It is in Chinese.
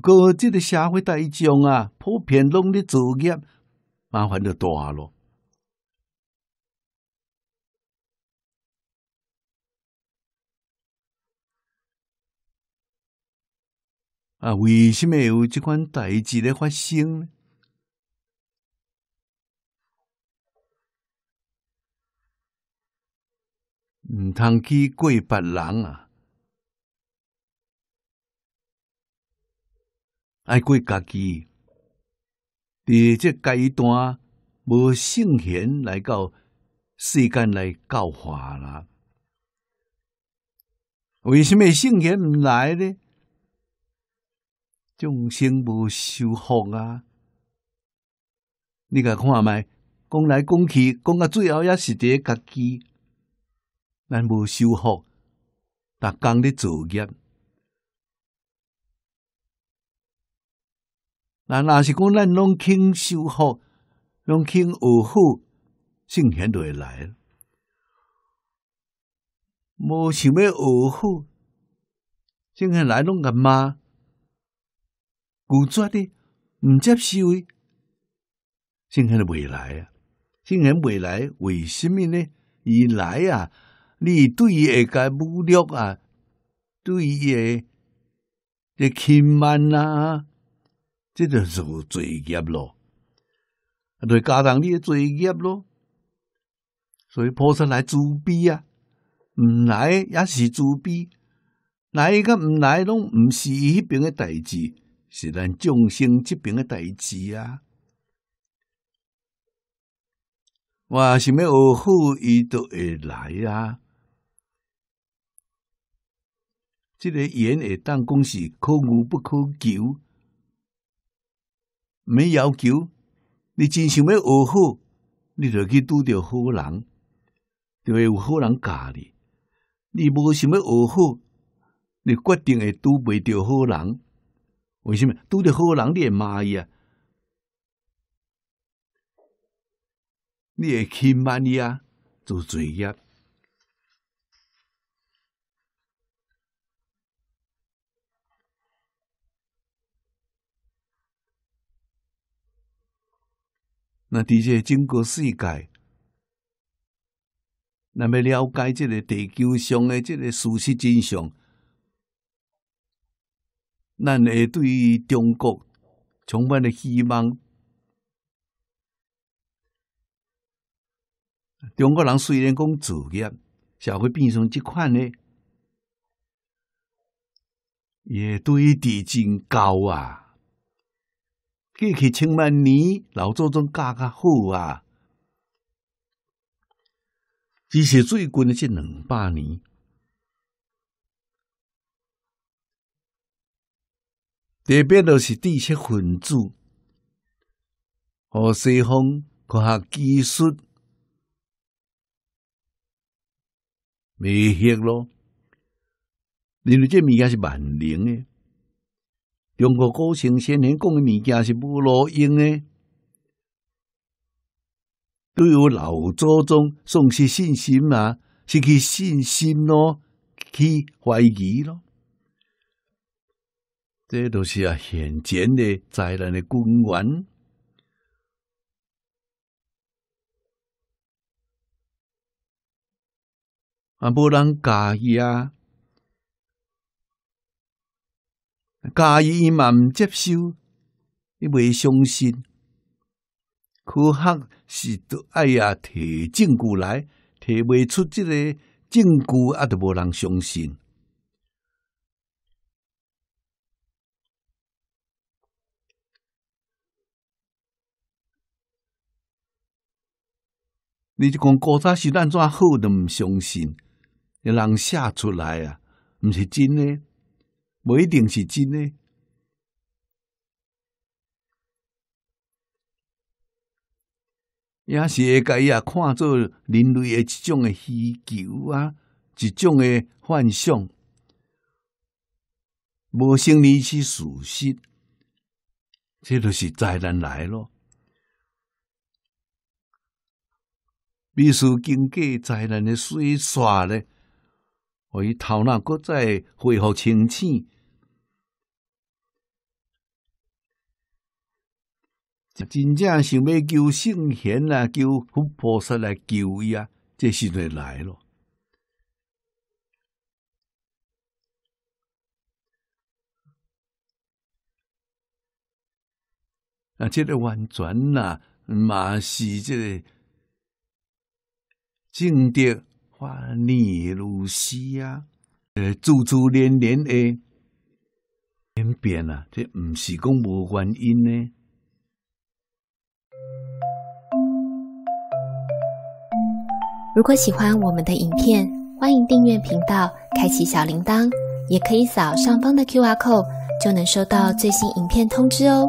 各即个社会大众啊，普遍拢咧作业，麻烦就大咯。啊，为什么有即款代志咧发生呢？毋通去怪别人啊！爱过家己，伫这阶段无圣贤来到世间来教化啦。为什么圣贤毋来呢？众生无修福啊！你甲看下麦，讲来讲去，讲到最后也是得家己，咱无修福，逐工咧作业。那那是讲，咱拢肯修好，拢肯学好，圣贤就会来。无想要学好，圣贤来弄个骂，固执的，毋接受，维，圣贤就未来啊！圣贤未来，为什么呢？伊来啊，你对伊个个努力啊，对伊个这勤奋啊。这就是罪业咯，啊！对家人，你罪业咯，所以菩萨来慈悲啊，毋来也是慈悲，来甲毋来拢毋是迄边诶代志，是咱众生这边诶代志啊。哇！想要学好，伊都会来啊。这个言会当公是可无不可求？没要求，你真想要学好，你就去拄着好人，就会有好人教你。你无想要学好，你决定会拄袂着好人。为什么拄着好人，你会骂伊啊，你会轻慢伊啊，做罪业。那伫确，整个世界，咱要了解这个地球上的这个事实真相，咱会对于中国充满了希望。中国人虽然讲自业社会变成这款呢，也对地真高啊。过去千万年，老祖宗教较好啊。只是最近的这两百年，特别是知识分子和西方科学技术，未学咯。因为这物件是万能的。中国古圣先贤讲的物件是无路用的，对于老祖宗丧失信心啊，失去信心咯，去怀疑咯，这都是啊，现前的灾难的根源。啊，无人家改啊。家己伊嘛毋接受，伊未相信？科学是都爱呀提证据来，提袂出即个证据，啊，都无人相信。你就讲古早是安怎好，都毋相信，人写出来啊，毋是真诶。无一定是真诶。也是会甲伊啊看做人类诶这种诶需求啊，这种诶幻想，无生理是事实，这著是灾难来咯。必须经过灾难诶洗刷咧。为伊头脑搁再恢复清醒，真正想要救圣贤啊，救菩萨来救伊啊，这时阵来了。啊，这个完全呐，嘛是这个正德。花年如斯啊，呃，珠珠连连的演变啊，这不是讲无原因呢。如果喜欢我们的影片，欢迎订阅频道，开启小铃铛，也可以扫上方的 Q R code 就能收到最新影片通知哦。